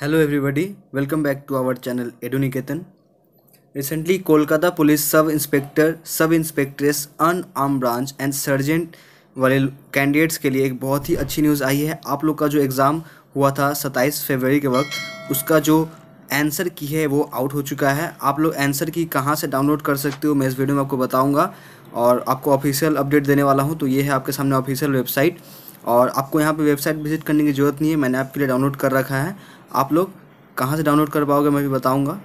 hello everybody welcome back to our channel Eduniketan recently Kolkata police sub inspector sub inspectress unarmed branch and sergeant वाले candidates के लिए एक बहुत ही अच्छी news आई है आप लोग का जो एग्ज़ाम हुआ था 27 फरवरी के वक्त उसका जो आंसर की है वो आउट हो चुका है आप लोग आंसर की कहाँ से डाउनलोड कर सकते हो मैं इस वीडियो में आपको बताऊँगा और आपको ऑफिशियल अपडेट देने वाला हूँ तो ये है आपके सामने ऑफिशियल वेबसाइट और आपको यहाँ पे वेबसाइट विजिट करने की ज़रूरत नहीं है मैंने आपके लिए डाउनलोड कर रखा है आप लोग कहाँ से डाउनलोड कर पाओगे मैं भी बताऊँगा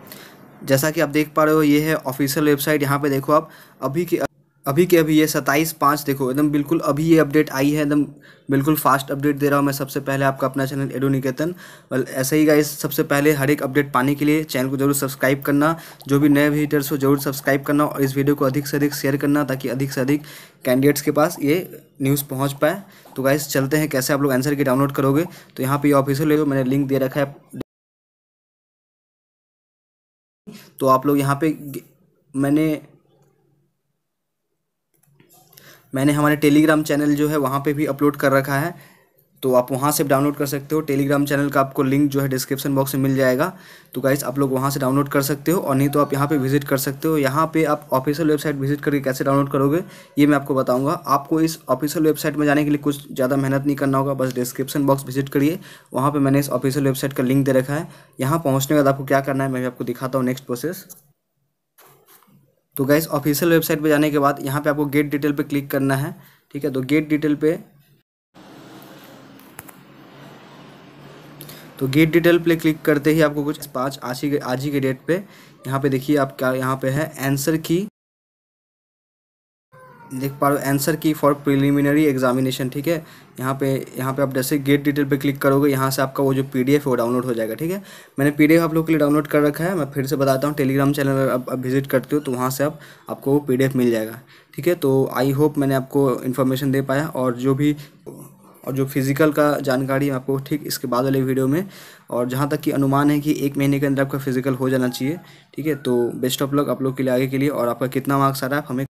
जैसा कि आप देख पा रहे हो ये है ऑफिशियल वेबसाइट यहाँ पे देखो आप अभी की अभी के अभी ये सत्ताईस पाँच देखो एकदम बिल्कुल अभी ये अपडेट आई है एकदम बिल्कुल फास्ट अपडेट दे रहा हूँ मैं सबसे पहले आपका अपना चैनल एडो निकेतन वेल ऐसे ही गाइस सबसे पहले हर एक अपडेट पाने के लिए चैनल को जरूर सब्सक्राइब करना जो भी नए विजिटर्स हो जरूर सब्सक्राइब करना और इस वीडियो को अधिक से अधिक शेयर करना ताकि अधिक से अधिक कैंडिडेट्स के पास ये न्यूज़ पहुँच पाए तो गाइस चलते हैं कैसे आप लोग आंसर की डाउनलोड करोगे तो यहाँ पर ये ऑफिसर ले मैंने लिंक दे रखा है तो आप लोग यहाँ पर मैंने मैंने हमारे टेलीग्राम चैनल जो है वहाँ पे भी अपलोड कर रखा है तो आप वहाँ से डाउनलोड कर सकते हो टेलीग्राम चैनल का आपको लिंक जो है डिस्क्रिप्शन बॉक्स में मिल जाएगा तो गाइस आप लोग वहाँ से डाउनलोड कर सकते हो और नहीं तो आप यहाँ पे विजिट कर सकते हो यहाँ पे आप ऑफिशियल वेबसाइट विजिट करके कैसे डाउनलोड करोगे ये मैं आपको बताऊँगा आपको इस ऑफिशियल वेबसाइट में जाने के लिए कुछ ज़्यादा मेहनत नहीं करना होगा बस डिस्क्रिप्शन बॉक्स विजिट करिए वहाँ पर मैंने इस ऑफिशियल वेबसाइट का लिंक दे रखा है यहाँ पहुँचने के बाद आपको क्या करना है मैं भी आपको दिखाता हूँ नेक्स्ट प्रोसेस तो गाइज ऑफिशियल वेबसाइट पे जाने के बाद यहाँ पे आपको गेट डिटेल पे क्लिक करना है ठीक है तो गेट डिटेल पे तो गेट डिटेल पे क्लिक करते ही आपको कुछ पाँच आज ही आज ही के डेट पे यहाँ पे देखिए आप क्या यहाँ पे है आंसर की देख पा रहे हो आंसर की फॉर प्रिलिमिनरी एग्जामिनेशन ठीक है यहाँ पे यहाँ पे आप जैसे गेट डिटेल पे क्लिक करोगे यहाँ से आपका वो जो पी है वो डाउनलोड हो जाएगा ठीक है मैंने पी आप लोग के लिए डाउनलोड कर रखा है मैं फिर से बताता हूँ टेलीग्राम चैनल अगर आप विजिट करते हो तो वहाँ से आप आपको वो पी मिल जाएगा ठीक है तो आई होप मैंने आपको इन्फॉर्मेशन दे पाया और जो भी और जो फिज़िकल का जानकारी आपको ठीक इसके बाद वाले वीडियो में और जहाँ तक कि अनुमान है कि एक महीने के अंदर आपका फिज़िकल हो जाना चाहिए ठीक है तो बेस्ट ऑफ लक आप लोग के लिए आगे के लिए और आपका कितना मार्क्स आ रहा है हमें